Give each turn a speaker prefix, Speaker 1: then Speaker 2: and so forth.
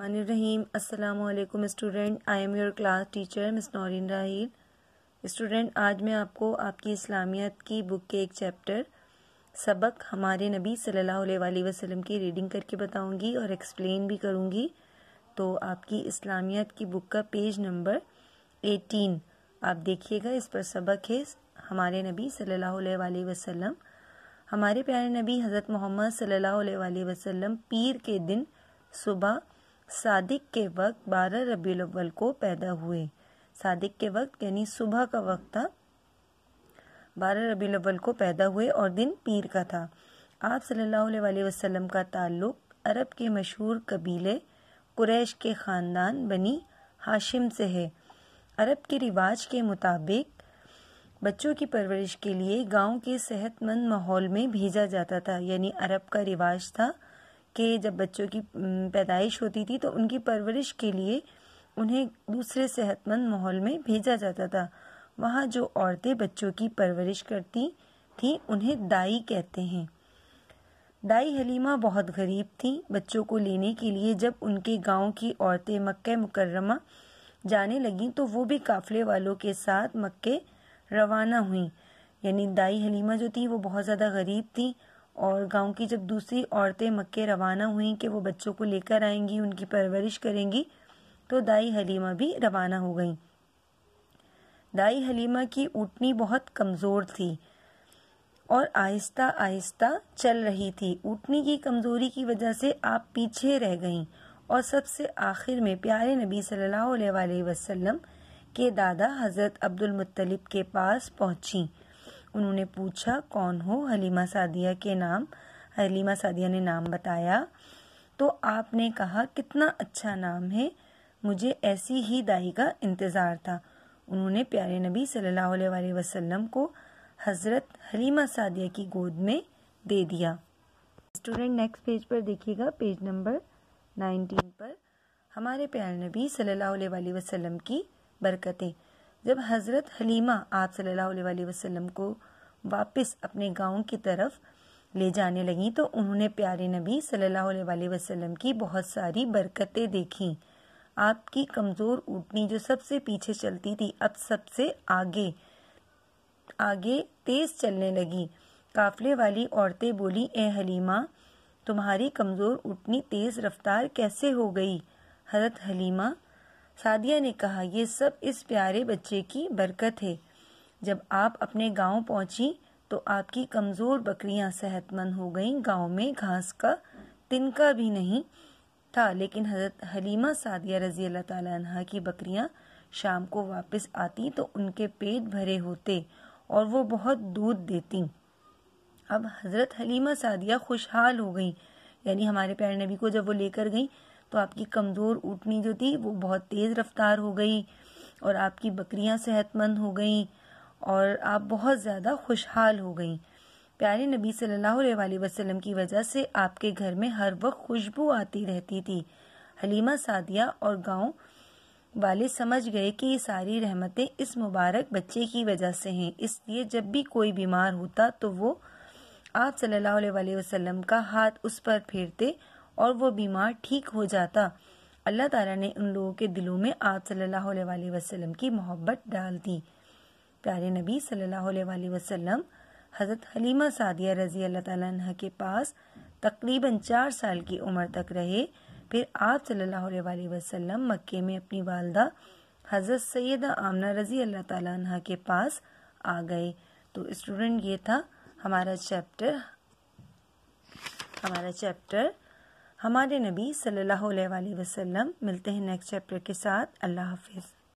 Speaker 1: रहीम अस्सलाम student I am your class teacher miss Naureen Raheel student आज मैं आपको आपकी इस्लामियत की बुक के एक चैप्टर सबक हमारे नबी सल्लल्लाहु अलैहि वसल्लम की रीडिंग करके बताऊंगी और एक्सप्लेन भी करूंगी तो आपकी इस्लामियत की बुक का पेज नंबर एटीन आप देखिएगा इस पर सबक है हमारे नबी सल्ला वसलम हमारे प्यारे नबी हज़रत मोहम्मद सल्ला वसलम पीर के दिन सुबह सादिक के वक्त बारह रबी अव्वल को पैदा हुए सादिक के वक्त यानी सुबह का वक्त था बारह रबी अव्वल को पैदा हुए और दिन पीर का था आप सल्लल्लाहु अलैहि वसल्लम का ताल्लुक अरब के मशहूर कबीले कुरैश के ख़ानदान बनी हाशिम से है अरब के रिवाज के मुताबिक बच्चों की परवरिश के लिए गांव के सेहतमंद माहौल में भेजा जाता था यानी अरब का रिवाज था के जब बच्चों की पैदाइश होती थी तो उनकी परवरिश के लिए उन्हें दूसरे सेहतमंद माहौल में भेजा जाता था वहाँ जो औरतें बच्चों की परवरिश करती थी उन्हें दाई कहते हैं दाई हलीमा बहुत गरीब थी बच्चों को लेने के लिए जब उनके गांव की औरतें मक्के मुकर्रमा जाने लगीं तो वो भी काफ़ले वालों के साथ मक्के रवाना हुई यानी दाई हलीमा जो थी वो बहुत ज़्यादा गरीब थी और गांव की जब दूसरी औरतें मक्के रवाना हुई कि वो बच्चों को लेकर आएंगी उनकी परवरिश करेंगी तो दाई हलीमा भी रवाना हो गई दाई हलीमा की ऊटनी बहुत कमज़ोर थी और आहिस्ता आहिस्ता चल रही थी ऊटनी की कमज़ोरी की वजह से आप पीछे रह गईं और सबसे आखिर में प्यारे नबी सल्लल्लाहु अलैहि वसल्लम के दादा हज़रत अब्दुल मुत्तलिब के पास पहुँची उन्होंने पूछा कौन हो हलीमा सादिया के नाम हलीमा सादिया ने नाम बताया तो आपने कहा कितना अच्छा नाम है मुझे ऐसी ही दाई का इंतज़ार था उन्होंने प्यारे नबी सल्लल्लाहु अलैहि वसल्लम को हज़रत हलीमा सादिया की गोद में दे दिया स्टूडेंट नेक्स्ट पेज पर देखिएगा पेज नंबर नाइनटीन पर हमारे प्यारे नबी सल्लल्लाहु अलैहि वसल्लम की बरकतें जब हज़रत हलीमा आप सल्लल्लाहु अलैहि वसल्लम को वापस अपने गांव की तरफ ले जाने लगी तो उन्होंने प्यारे नबी सल्लल्लाहु अलैहि वसल्लम की बहुत सारी बरकतें देखीं आपकी कमज़ोर ऊटनी जो सबसे पीछे चलती थी अब सबसे आगे आगे तेज़ चलने लगी काफले वाली औरतें बोली ए हलीमा तुम्हारी कमज़ोर उठनी तेज़ रफ्तार कैसे हो गई हजरत हलीमा सादिया ने कहा ये सब इस प्यारे बच्चे की बरकत है जब आप अपने गांव पहुंची तो आपकी कमज़ोर बकरियां सेहतमंद हो गईं गांव में घास का तिनका भी नहीं था लेकिन हजरत हलीमा सादिया रजी अल्लाह तह की बकरियां शाम को वापस आती तो उनके पेट भरे होते और वो बहुत दूध देती अब हजरत हलीमा सादिया खुशहाल हो गई यानी हमारे प्यारे नबी को जब वो लेकर गई तो आपकी कमज़ोर ऊटनी जो थी वो बहुत तेज़ रफ्तार हो गई और आपकी बकरियां सेहतमंद हो गई और आप बहुत ज़्यादा खुशहाल हो गई प्यारे नबी सल्लल्लाहु अलैहि वसल्लम की वजह से आपके घर में हर वक्त खुशबू आती रहती थी हलीमा सादिया और गांव वाले समझ गए कि ये सारी रहमतें इस मुबारक बच्चे की वजह से हैं इसलिए जब भी कोई बीमार होता तो वो आप सल्लल्लाहु अलैहि वसल्लम का हाथ उस पर फेरते और वो बीमार ठीक हो जाता अल्लाह ताला ने उन लोगों के दिलों में आप सल्लल्लाहु अलैहि वसल्लम की मोहब्बत डाल दी प्यारे नबी सल्लल्लाहु अलैहि वसल्लम हज़रत हलीमा सादिया रजी अल्लाह तह के पास तकरीबन चार साल की उम्र तक रहे फिर आप सल्लल्लाहु अलैहि वसल्लम मक्के में अपनी वालदा हज़रत सैदा आमना रजी अल्लाह तह के पास आ गए तो स्टूडेंट ये था हमारा चैप्टर हमारा चैप्टर हमारे नबी सल्लल्लाहु अलैहि वसल्लम मिलते हैं नेक्स्ट चैप्टर के साथ अल्लाह हाफिज़